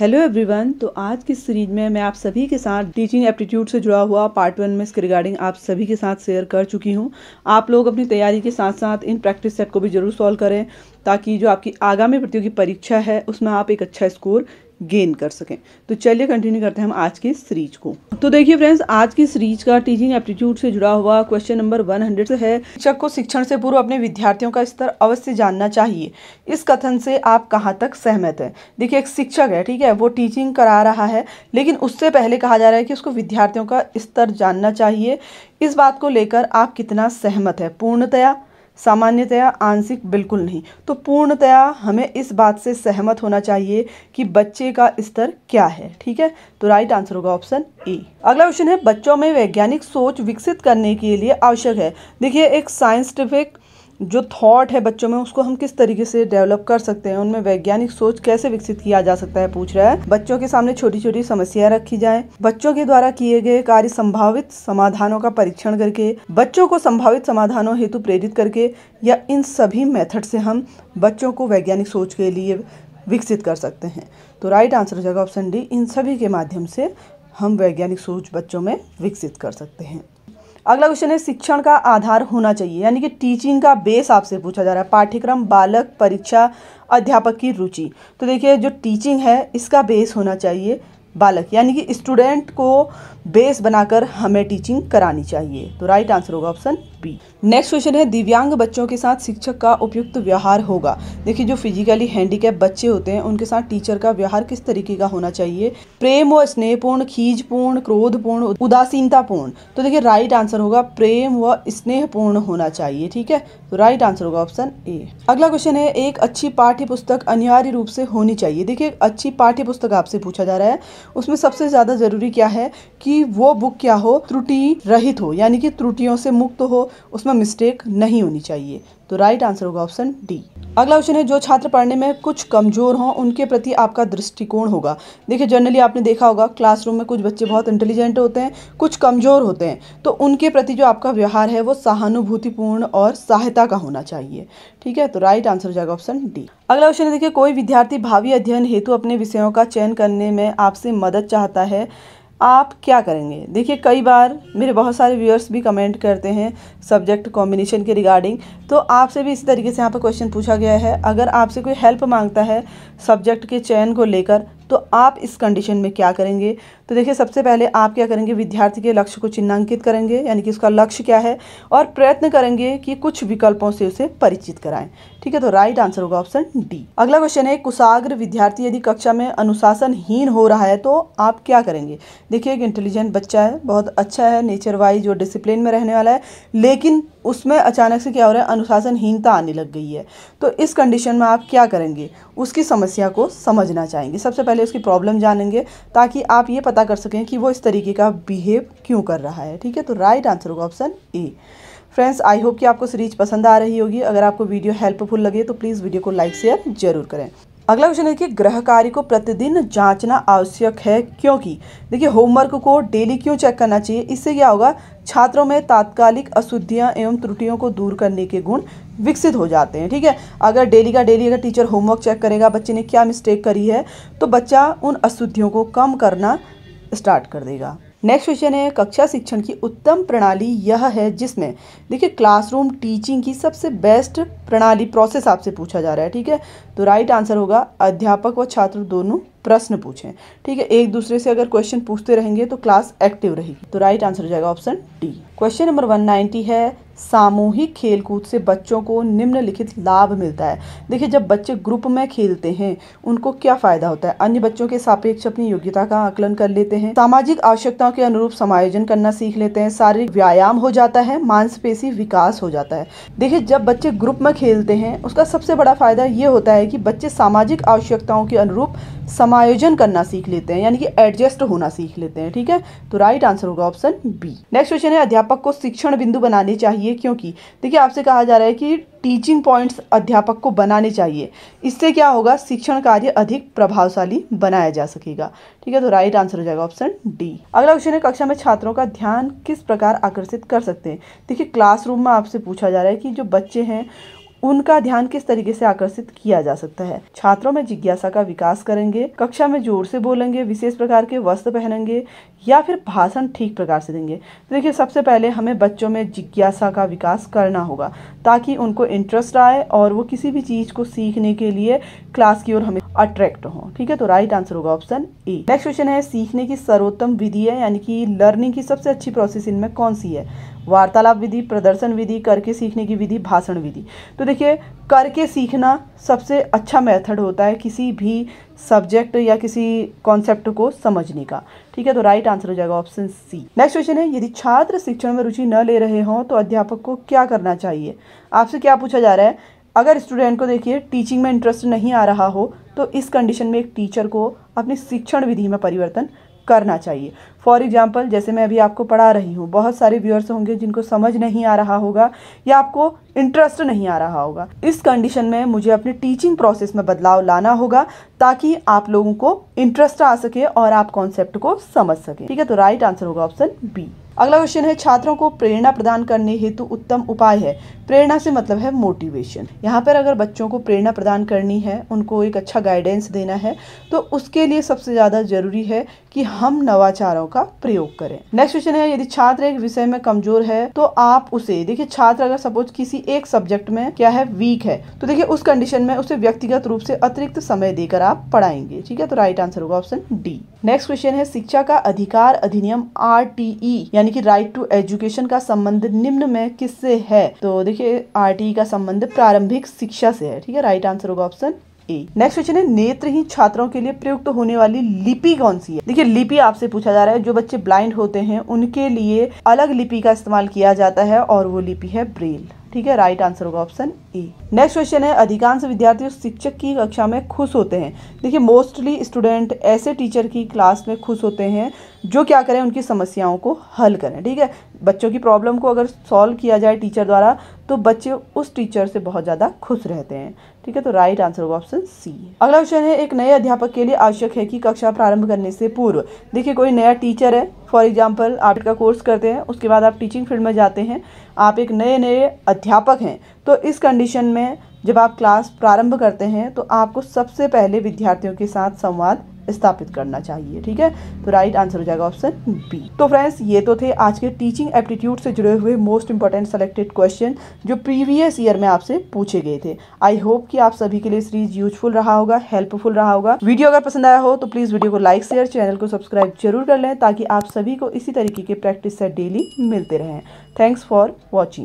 hello everyone तो आज की सीरीज में मैं आप सभी के साथ टीचिंग एप्टीट्यूड से जुड़ा हुआ पार्ट वन में इसके रिगार्डिंग आप सभी के साथ शेयर कर चुकी हूँ आप लोग अपनी तैयारी के साथ साथ इन प्रैक्टिस सेट को भी जरूर सॉल्व करें ताकि जो आपकी आगामी प्रतियोगी परीक्षा है उसमें आप एक अच्छा स्कोर गेन कर सकें तो चलिए कंटिन्यू करते हैं हम आज की सीरीज को तो देखिए फ्रेंड्स आज की सीरीज का टीचिंग एप्टीट्यूड से जुड़ा हुआ क्वेश्चन नंबर 100 है शिक्षक को शिक्षण से पूर्व अपने विद्यार्थियों का स्तर अवश्य जानना चाहिए इस कथन से आप कहाँ तक सहमत हैं देखिए एक शिक्षक है ठीक है वो टीचिंग करा रहा है लेकिन उससे पहले कहा जा रहा है कि उसको विद्यार्थियों का स्तर जानना चाहिए इस बात को लेकर आप कितना सहमत है पूर्णतया सामान्यतया आंशिक बिल्कुल नहीं तो पूर्णतया हमें इस बात से सहमत होना चाहिए कि बच्चे का स्तर क्या है ठीक है तो राइट आंसर होगा ऑप्शन ए अगला क्वेश्चन है बच्चों में वैज्ञानिक सोच विकसित करने के लिए आवश्यक है देखिए एक साइंटिफिक जो थॉट है बच्चों में उसको हम किस तरीके से डेवलप कर सकते हैं उनमें वैज्ञानिक सोच कैसे विकसित किया जा सकता है पूछ रहा है बच्चों के सामने छोटी छोटी समस्याएं रखी जाए बच्चों के द्वारा किए गए कार्य संभावित समाधानों का परीक्षण करके बच्चों को संभावित समाधानों हेतु प्रेरित करके या इन सभी मेथड से हम बच्चों को वैज्ञानिक सोच के लिए विकसित कर सकते हैं तो राइट आंसर हो जाएगा ऑप्शन डी इन सभी के माध्यम से हम वैज्ञानिक सोच बच्चों में विकसित कर सकते हैं अगला क्वेश्चन है शिक्षण का आधार होना चाहिए यानी कि टीचिंग का बेस आपसे पूछा जा रहा है पाठ्यक्रम बालक परीक्षा अध्यापक की रुचि तो देखिए जो टीचिंग है इसका बेस होना चाहिए बालक यानी कि स्टूडेंट को बेस बनाकर हमें टीचिंग करानी चाहिए तो राइट आंसर होगा ऑप्शन बी नेक्स्ट क्वेश्चन है दिव्यांग बच्चों के साथ शिक्षक का उपयुक्त व्यवहार होगा देखिए जो फिजिकली हैंडीकैप बच्चे होते हैं उनके साथ टीचर का व्यवहार किस तरीके का होना चाहिए प्रेम व स्नेहपूर्ण खींचपूर्ण क्रोधपूर्ण उदासीनतापूर्ण तो देखिए राइट आंसर होगा प्रेम व स्नेहपूर्ण होना चाहिए ठीक है तो राइट आंसर होगा ऑप्शन ए अगला क्वेश्चन है एक अच्छी पाठ्य पुस्तक अनिवार्य रूप से होनी चाहिए देखिए अच्छी पाठ्य पुस्तक आपसे पूछा जा रहा है उसमें सबसे ज्यादा जरूरी क्या है कि वो बुक क्या हो त्रुटि रहित हो यानी कि त्रुटियों से मुक्त हो उसमें मिस्टेक नहीं होनी चाहिए तो राइट आंसर होगा ऑप्शन डी अगला क्वेश्चन है जो छात्र पढ़ने में कुछ कमजोर हों उनके प्रति आपका दृष्टिकोण होगा देखिए जनरली आपने देखा होगा क्लासरूम में कुछ बच्चे बहुत इंटेलिजेंट होते हैं कुछ कमजोर होते हैं तो उनके प्रति जो आपका व्यवहार है वो सहानुभूतिपूर्ण और सहायता का होना चाहिए ठीक है तो राइट आंसर हो जाएगा ऑप्शन डी अगला क्वेश्चन है देखिए कोई विद्यार्थी भावी अध्ययन हेतु अपने विषयों का चयन करने में आपसे मदद चाहता है आप क्या करेंगे देखिए कई बार मेरे बहुत सारे व्यूअर्स भी कमेंट करते हैं सब्जेक्ट कॉम्बिनेशन के रिगार्डिंग तो आपसे भी इसी तरीके से यहाँ पर क्वेश्चन पूछा गया है अगर आपसे कोई हेल्प मांगता है सब्जेक्ट के चयन को लेकर तो आप इस कंडीशन में क्या करेंगे तो देखिए सबसे पहले आप क्या करेंगे विद्यार्थी के लक्ष्य को चिन्हांकित करेंगे यानी कि उसका लक्ष्य क्या है और प्रयत्न करेंगे कि कुछ विकल्पों से उसे परिचित कराएं ठीक है तो राइट आंसर होगा ऑप्शन डी अगला क्वेश्चन है कुशाग्र विद्यार्थी यदि कक्षा में अनुशासनहीन हो रहा है तो आप क्या करेंगे देखिए एक इंटेलिजेंट बच्चा है बहुत अच्छा है नेचर वाइज और डिसिप्लिन में रहने वाला है लेकिन उसमें अचानक से क्या हो रहा है अनुशासनहीनता आने लग गई है तो इस कंडीशन में आप क्या करेंगे उसकी समस्या को समझना चाहेंगे सबसे पहले पहले उसकी प्रॉब्लम जानेंगे ताकि आप ये पता कर सकें कि वो इस तरीके का बिहेव क्यों कर रहा है ठीक है तो राइट आंसर होगा option A friends I hope कि आपको सीरीज पसंद आ रही होगी अगर आपको वीडियो हेल्पफुल लगे तो प्लीज़ वीडियो को लाइक शेयर जरूर करें अगला क्वेश्चन है कि कार्य को प्रतिदिन जांचना आवश्यक है क्योंकि देखिए होमवर्क को डेली क्यों चेक करना चाहिए इससे क्या होगा छात्रों में तात्कालिक अशुद्धियां एवं त्रुटियों को दूर करने के गुण विकसित हो जाते हैं ठीक है अगर डेली का डेली अगर टीचर होमवर्क चेक करेगा बच्चे ने क्या मिस्टेक करी है तो बच्चा उन अशुद्धियों को कम करना स्टार्ट कर देगा नेक्स्ट क्वेश्चन है कक्षा शिक्षण की उत्तम प्रणाली यह है जिसमें देखिए क्लासरूम टीचिंग की सबसे बेस्ट प्रणाली प्रोसेस आपसे पूछा जा रहा है ठीक है तो राइट आंसर होगा अध्यापक व छात्र दोनों प्रश्न पूछें ठीक है एक दूसरे से अगर क्वेश्चन पूछते रहेंगे तो क्लास एक्टिव रहेगी तो राइट आंसर हो जाएगा option D question number one है सामूहिक खेलकूद से बच्चों को निम्नलिखित लाभ मिलता है देखिए जब बच्चे ग्रुप में खेलते हैं उनको क्या फायदा होता है अन्य बच्चों के सापेक्ष अपनी योग्यता का आकलन कर लेते हैं सामाजिक आवश्यकताओं के अनुरूप समायोजन करना सीख लेते हैं शारीरिक व्यायाम हो जाता है मांसपेशी विकास हो जाता है देखिए जब बच्चे ग्रुप में खेलते हैं उसका सबसे बड़ा फायदा ये होता है कि बच्चे सामाजिक आवश्यकताओं के अनुरूप समायोजन करना सीख लेते हैं यानी कि एडजस्ट होना सीख लेते हैं ठीक है तो राइट आंसर होगा ऑप्शन बी नेक्स्ट क्वेश्चन है अध्यापक को शिक्षण बिंदु बनाने चाहिए चाहिए क्योंकि देखिए आपसे कहा जा रहा है कि टीचिंग पॉइंट्स अध्यापक को बनाने चाहिए इससे क्या होगा शिक्षण कार्य अधिक प्रभावशाली बनाया जा सकेगा ठीक है तो राइट आंसर हो जाएगा ऑप्शन डी अगला क्वेश्चन है कक्षा में छात्रों का ध्यान किस प्रकार आकर्षित कर सकते हैं देखिए क्लासरूम में आपसे पूछा जा रहा है कि जो बच्चे हैं उनका ध्यान किस तरीके से आकर्षित किया जा सकता है छात्रों में जिज्ञासा का विकास करेंगे कक्षा में जोर से बोलेंगे विशेष प्रकार के वस्त्र पहनेंगे या फिर भाषण ठीक प्रकार से देंगे तो देखिए सबसे पहले हमें बच्चों में जिज्ञासा का विकास करना होगा ताकि उनको इंटरेस्ट आए और वो किसी भी चीज़ को सीखने के लिए क्लास की ओर हमें अट्रैक्ट हों ठीक है तो राइट आंसर होगा ऑप्शन ए नेक्स्ट क्वेश्चन है सीखने की सर्वोत्तम विधि है यानी कि लर्निंग की सबसे अच्छी प्रोसेस इनमें कौन सी है वार्तालाप विधि प्रदर्शन विधि करके सीखने की विधि भाषण विधि तो देखिए करके सीखना सबसे अच्छा मेथड होता है किसी भी सब्जेक्ट या किसी कॉन्सेप्ट को समझने का ठीक है तो राइट आंसर हो जाएगा ऑप्शन सी नेक्स्ट क्वेश्चन है यदि छात्र शिक्षण में रुचि न ले रहे हों तो अध्यापक को क्या करना चाहिए आपसे क्या पूछा जा रहा है अगर स्टूडेंट को देखिए टीचिंग में इंटरेस्ट नहीं आ रहा हो तो इस कंडीशन में एक टीचर को अपनी शिक्षण विधि में परिवर्तन करना चाहिए फॉर एग्ज़ाम्पल जैसे मैं अभी आपको पढ़ा रही हूँ बहुत सारे व्यूअर्स होंगे जिनको समझ नहीं आ रहा होगा या आपको इंटरेस्ट नहीं आ रहा होगा इस कंडीशन में मुझे अपने टीचिंग प्रोसेस में बदलाव लाना होगा ताकि आप लोगों को इंटरेस्ट आ सके और आप कॉन्सेप्ट को समझ सकें ठीक है तो राइट आंसर होगा ऑप्शन बी अगला क्वेश्चन है छात्रों को प्रेरणा प्रदान करने हेतु उत्तम उपाय है प्रेरणा से मतलब है मोटिवेशन यहाँ पर अगर बच्चों को प्रेरणा प्रदान करनी है उनको एक अच्छा गाइडेंस देना है तो उसके लिए सबसे ज़्यादा जरूरी है कि हम नवाचारों का प्रयोग करें नेक्स्ट क्वेश्चन है यदि छात्र एक विषय में कमजोर है तो आप उसे देखिए छात्र अगर सपोज किसी एक सब्जेक्ट में क्या है वीक है तो देखिए उस कंडीशन में उसे व्यक्तिगत रूप से अतिरिक्त समय देकर आप पढ़ाएंगे ठीक है तो राइट आंसर होगा ऑप्शन डी नेक्स्ट क्वेश्चन है शिक्षा का अधिकार अधिनियम आर e, यानी यानी कि राइट टू एजुकेशन का संबंध निम्न में किससे है तो देखिए आरटीई e का संबंध प्रारंभिक शिक्षा से है ठीक है राइट आंसर होगा ऑप्शन नेक्स्ट क्वेश्चन है नेत्रहीन छात्रों के लिए प्रयुक्त तो होने वाली लिपि कौन सी है देखिए लिपि आपसे पूछा जा रहा है जो बच्चे ब्लाइंड होते हैं उनके लिए अलग लिपि का इस्तेमाल किया जाता है और वो लिपि है ब्रेल ठीक है राइट आंसर होगा ऑप्शन ई नेक्स्ट क्वेश्चन है अधिकांश विद्यार्थी शिक्षक की कक्षा में खुश होते हैं देखिए मोस्टली स्टूडेंट ऐसे टीचर की क्लास में खुश होते हैं जो क्या करें उनकी समस्याओं को हल करें ठीक है बच्चों की प्रॉब्लम को अगर सॉल्व किया जाए टीचर द्वारा तो बच्चे उस टीचर से बहुत ज़्यादा खुश रहते हैं ठीक है तो राइट आंसर होगा ऑप्शन सी अगला क्वेश्चन है एक नए अध्यापक के लिए आवश्यक है कि कक्षा प्रारंभ करने से पूर्व देखिए कोई नया टीचर है फॉर एग्जाम्पल आप का कोर्स करते हैं उसके बाद आप टीचिंग फील्ड में जाते हैं आप एक नए नए अध्यापक हैं तो इस कंडीशन में जब आप क्लास प्रारंभ करते हैं तो आपको सबसे पहले विद्यार्थियों के साथ संवाद स्थापित करना चाहिए ठीक है तो राइट आंसर हो जाएगा ऑप्शन बी तो फ्रेंड्स ये तो थे आज के टीचिंग एप्टीट्यूड से जुड़े हुए मोस्ट इंपॉर्टेंट सेलेक्टेड क्वेश्चन जो प्रीवियस ईयर में आपसे पूछे गए थे आई होप कि आप सभी के लिए सीरीज यूजफुल रहा होगा हेल्पफुल रहा होगा वीडियो अगर पसंद आया हो तो प्लीज़ वीडियो को लाइक शेयर चैनल को सब्सक्राइब जरूर कर लें ताकि आप सभी को इसी तरीके के प्रैक्टिस से डेली मिलते रहें थैंक्स फॉर वॉचिंग